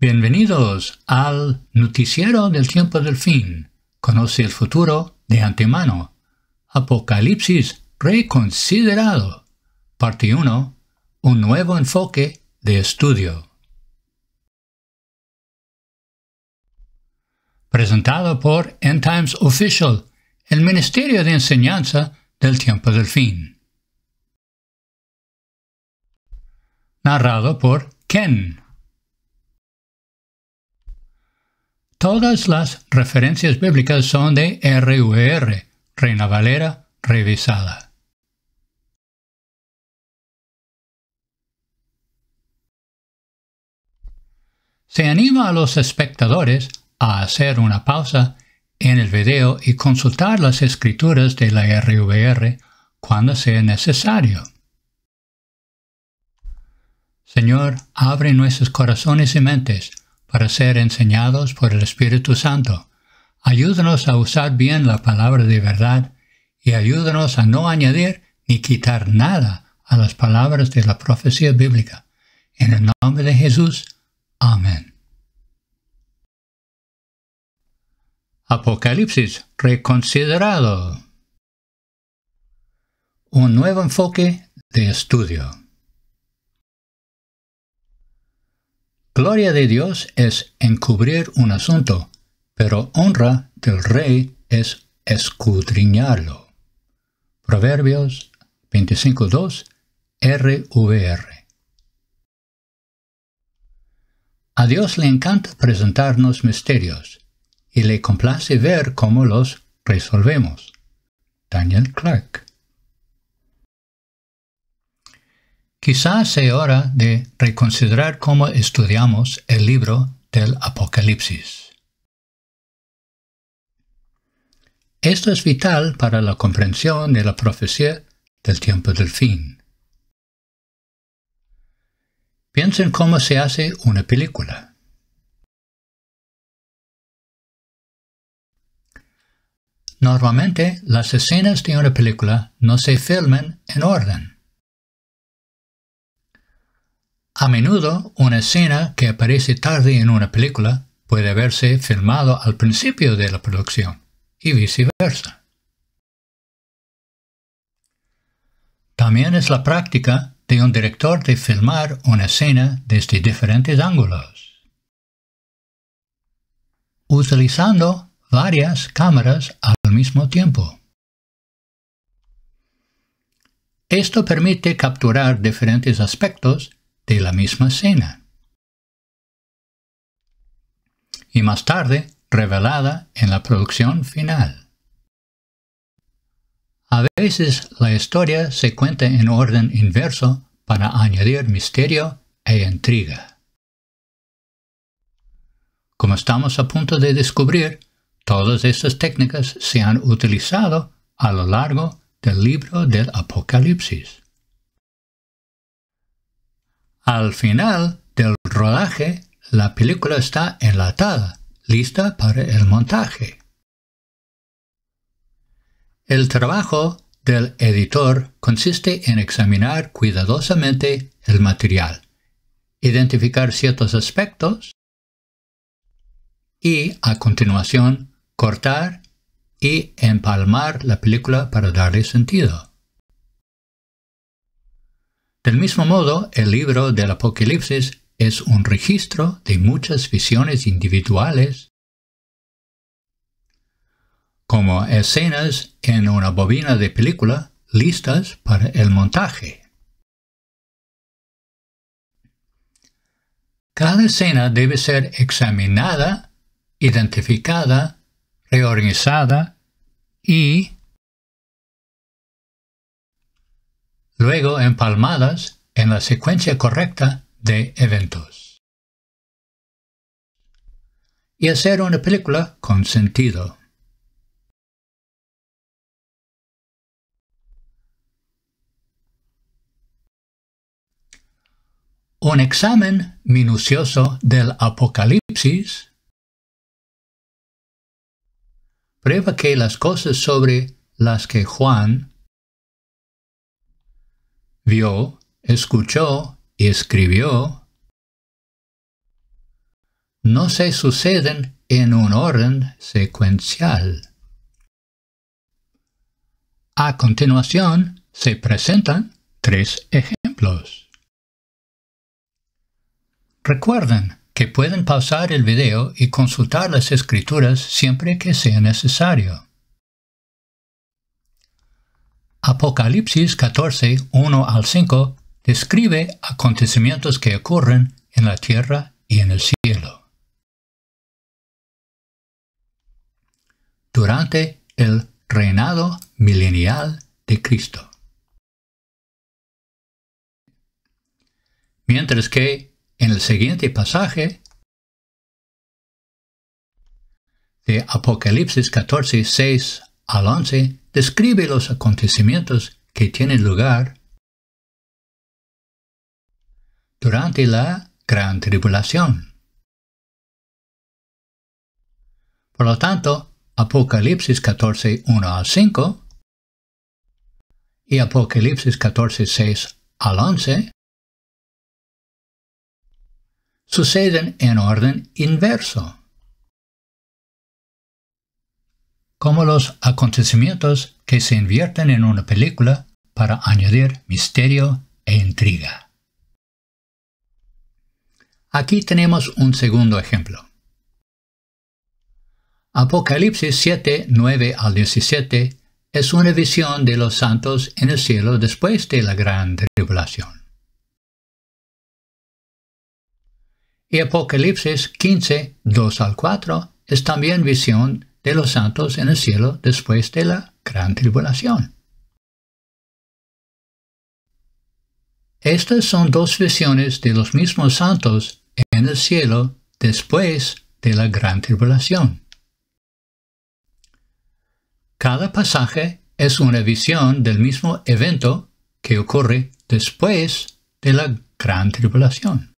Bienvenidos al Noticiero del Tiempo del Fin. Conoce el futuro de antemano. Apocalipsis reconsiderado. Parte 1. Un nuevo enfoque de estudio. Presentado por End Times Official, el Ministerio de Enseñanza del Tiempo del Fin. Narrado por Ken. Todas las referencias bíblicas son de RVR, Reina Valera revisada. Se anima a los espectadores a hacer una pausa en el video y consultar las escrituras de la RVR cuando sea necesario. Señor, abre nuestros corazones y mentes para ser enseñados por el Espíritu Santo. Ayúdanos a usar bien la palabra de verdad y ayúdanos a no añadir ni quitar nada a las palabras de la profecía bíblica. En el nombre de Jesús. Amén. Apocalipsis reconsiderado. Un nuevo enfoque de estudio. Gloria de Dios es encubrir un asunto, pero honra del rey es escudriñarlo. Proverbios 25.2 RVR A Dios le encanta presentarnos misterios y le complace ver cómo los resolvemos. Daniel Clark Quizás sea hora de reconsiderar cómo estudiamos el libro del Apocalipsis. Esto es vital para la comprensión de la profecía del tiempo del fin. Piensen cómo se hace una película. Normalmente las escenas de una película no se filman en orden. A menudo, una escena que aparece tarde en una película puede haberse filmado al principio de la producción y viceversa. También es la práctica de un director de filmar una escena desde diferentes ángulos. Utilizando varias cámaras al mismo tiempo. Esto permite capturar diferentes aspectos de la misma escena, Y más tarde revelada en la producción final. A veces la historia se cuenta en orden inverso para añadir misterio e intriga. Como estamos a punto de descubrir, todas estas técnicas se han utilizado a lo largo del libro del Apocalipsis. Al final del rodaje, la película está enlatada, lista para el montaje. El trabajo del editor consiste en examinar cuidadosamente el material, identificar ciertos aspectos y, a continuación, cortar y empalmar la película para darle sentido. Del mismo modo, el libro del Apocalipsis es un registro de muchas visiones individuales, como escenas en una bobina de película listas para el montaje. Cada escena debe ser examinada, identificada, reorganizada y luego empalmadas en la secuencia correcta de eventos. Y hacer una película con sentido. Un examen minucioso del Apocalipsis prueba que las cosas sobre las que Juan vio, escuchó y escribió, no se suceden en un orden secuencial. A continuación, se presentan tres ejemplos. Recuerden que pueden pausar el video y consultar las escrituras siempre que sea necesario. Apocalipsis 14, 1 al 5 describe acontecimientos que ocurren en la tierra y en el cielo. Durante el reinado milenial de Cristo. Mientras que en el siguiente pasaje de Apocalipsis 14, 6 al 11 describe los acontecimientos que tienen lugar durante la gran tribulación. Por lo tanto, Apocalipsis 14, 1 al 5 y Apocalipsis 14, 6 al 11 suceden en orden inverso. como los acontecimientos que se invierten en una película para añadir misterio e intriga. Aquí tenemos un segundo ejemplo. Apocalipsis 7, 9 al 17 es una visión de los santos en el cielo después de la gran tribulación. Y Apocalipsis 15, 2 al 4 es también visión de los santos en el cielo después de la gran tribulación. Estas son dos visiones de los mismos santos en el cielo después de la gran tribulación. Cada pasaje es una visión del mismo evento que ocurre después de la gran tribulación.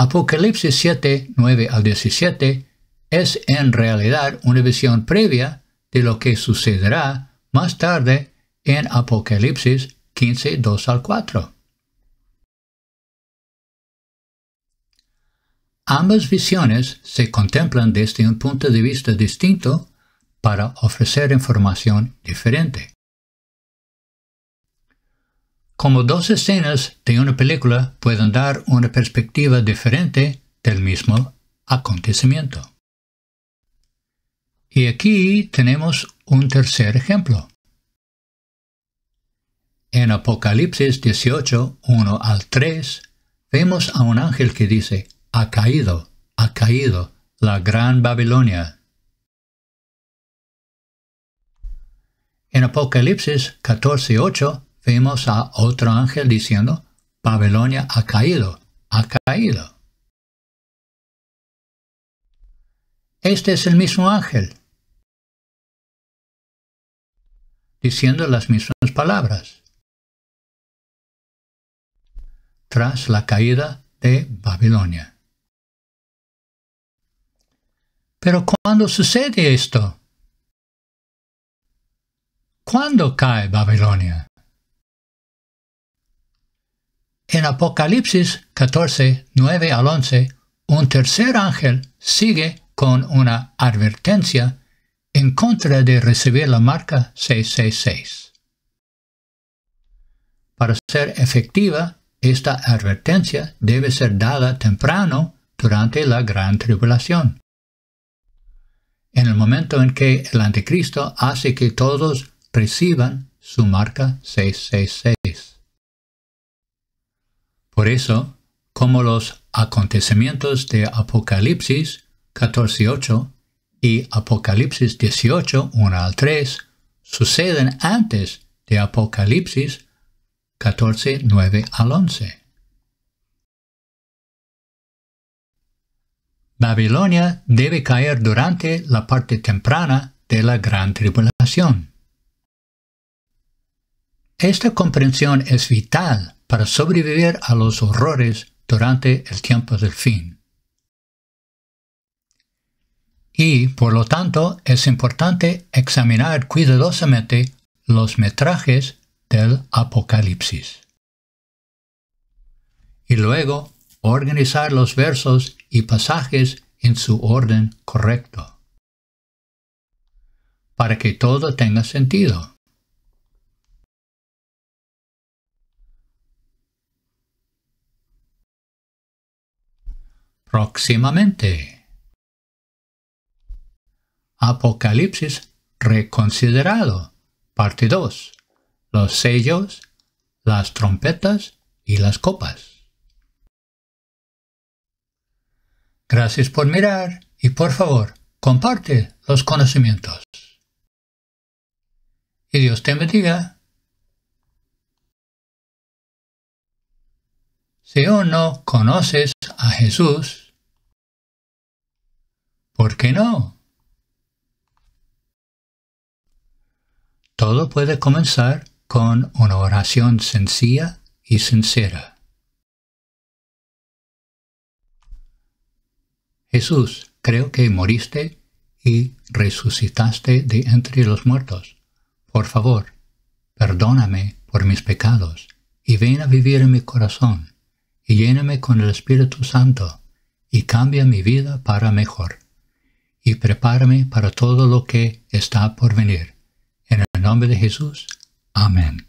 Apocalipsis 7, 9 al 17 es en realidad una visión previa de lo que sucederá más tarde en Apocalipsis 15, 2 al 4. Ambas visiones se contemplan desde un punto de vista distinto para ofrecer información diferente. Como dos escenas de una película pueden dar una perspectiva diferente del mismo acontecimiento. Y aquí tenemos un tercer ejemplo. En Apocalipsis 18, 1 al 3, vemos a un ángel que dice, ha caído, ha caído la gran Babilonia. En Apocalipsis 14, 8, Vemos a otro ángel diciendo, Babilonia ha caído, ha caído. Este es el mismo ángel, diciendo las mismas palabras. Tras la caída de Babilonia. Pero ¿cuándo sucede esto? ¿Cuándo cae Babilonia? En Apocalipsis 14, 9 al 11, un tercer ángel sigue con una advertencia en contra de recibir la marca 666. Para ser efectiva, esta advertencia debe ser dada temprano durante la gran tribulación. En el momento en que el anticristo hace que todos reciban su marca 666. Por eso, como los acontecimientos de Apocalipsis 14.8 y Apocalipsis 18, 1 al 3, suceden antes de Apocalipsis 14, 9 al 11. Babilonia debe caer durante la parte temprana de la gran tribulación. Esta comprensión es vital para sobrevivir a los horrores durante el tiempo del fin. Y, por lo tanto, es importante examinar cuidadosamente los metrajes del Apocalipsis. Y luego, organizar los versos y pasajes en su orden correcto, para que todo tenga sentido. próximamente. Apocalipsis reconsiderado, parte 2. Los sellos, las trompetas y las copas. Gracias por mirar y por favor, comparte los conocimientos. Y Dios te bendiga. Si o no conoces Jesús, ¿por qué no? Todo puede comenzar con una oración sencilla y sincera. Jesús, creo que moriste y resucitaste de entre los muertos. Por favor, perdóname por mis pecados y ven a vivir en mi corazón y lléname con el Espíritu Santo, y cambia mi vida para mejor, y prepárame para todo lo que está por venir. En el nombre de Jesús. Amén.